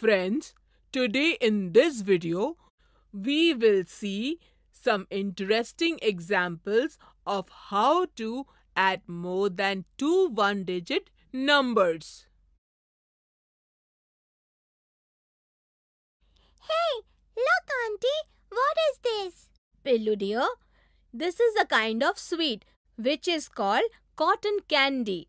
Friends, today in this video, we will see some interesting examples of how to add more than two one-digit numbers. Hey, look auntie, what is this? Pillu dear, this is a kind of sweet which is called cotton candy.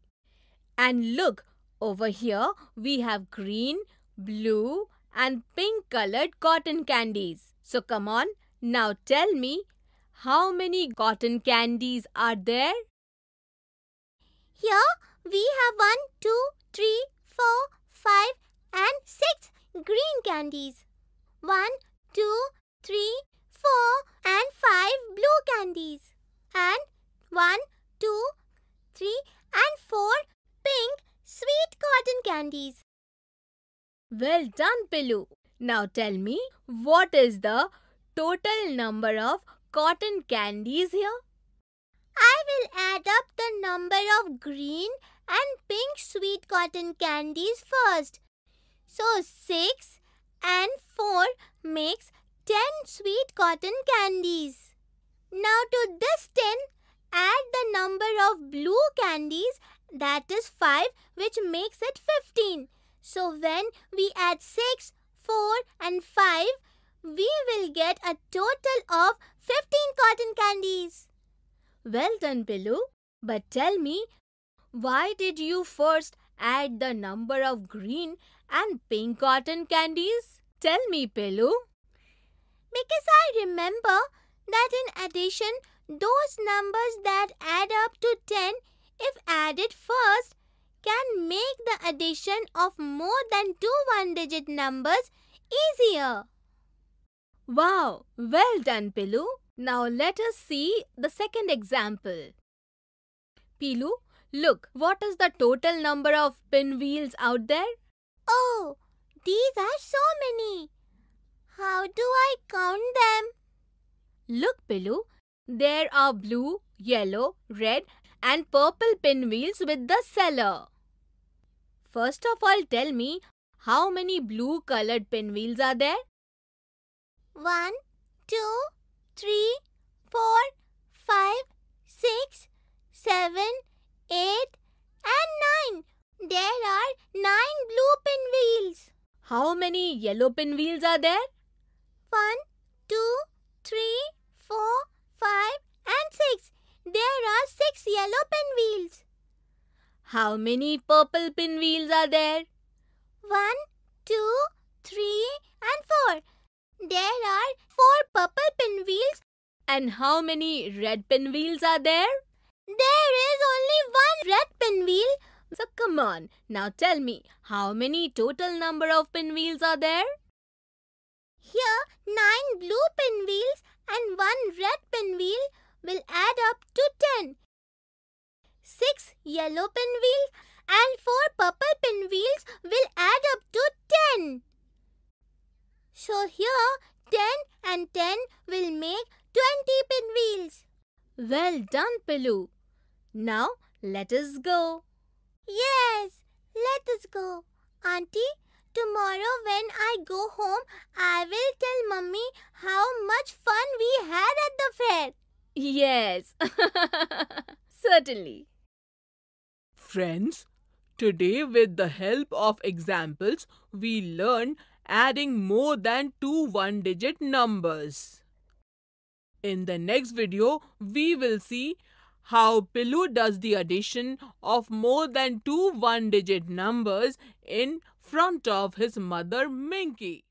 And look, over here we have green, blue and pink colored cotton candies. So come on, now tell me, how many cotton candies are there? Here we have one, two, three, four, five, and 6 green candies. one, two, three, four, and 5 blue candies. And one, two, three, and 4 pink sweet cotton candies. Well done, Pilu. Now tell me, what is the total number of cotton candies here? I will add up the number of green and pink sweet cotton candies first. So 6 and 4 makes 10 sweet cotton candies. Now to this 10, add the number of blue candies that is 5 which makes it 15. So when we add 6, 4 and 5, we will get a total of 15 cotton candies. Well done, Pilu. But tell me, why did you first add the number of green and pink cotton candies? Tell me, Pilu. Because I remember that in addition, those numbers that add up to 10, if added first, can make the addition of more than two one-digit numbers easier. Wow! Well done, Pilu. Now let us see the second example. Pilu, look, what is the total number of pinwheels out there? Oh, these are so many. How do I count them? Look, Pilu, there are blue, yellow, red and purple pinwheels with the seller. First of all, tell me how many blue colored pinwheels are there? One, two, three, four, five, six, seven, eight, and 9. There are 9 blue pinwheels. How many yellow pinwheels are there? One, two, three, four, five, and 6. There are 6 yellow pinwheels. How many purple pinwheels are there? One, two, three, and four. There are four purple pinwheels. And how many red pinwheels are there? There is only one red pinwheel. So come on, now tell me, how many total number of pinwheels are there? Here, nine blue pinwheels yellow pinwheel and four purple pinwheels will add up to 10. So here 10 and 10 will make 20 pinwheels. Well done, Pillu. Now let us go. Yes, let us go. Auntie, tomorrow when I go home, I will tell mummy how much fun we had at the fair. Yes, certainly. Friends, today with the help of examples, we learn adding more than two one-digit numbers. In the next video, we will see how Pillu does the addition of more than two one-digit numbers in front of his mother Minky.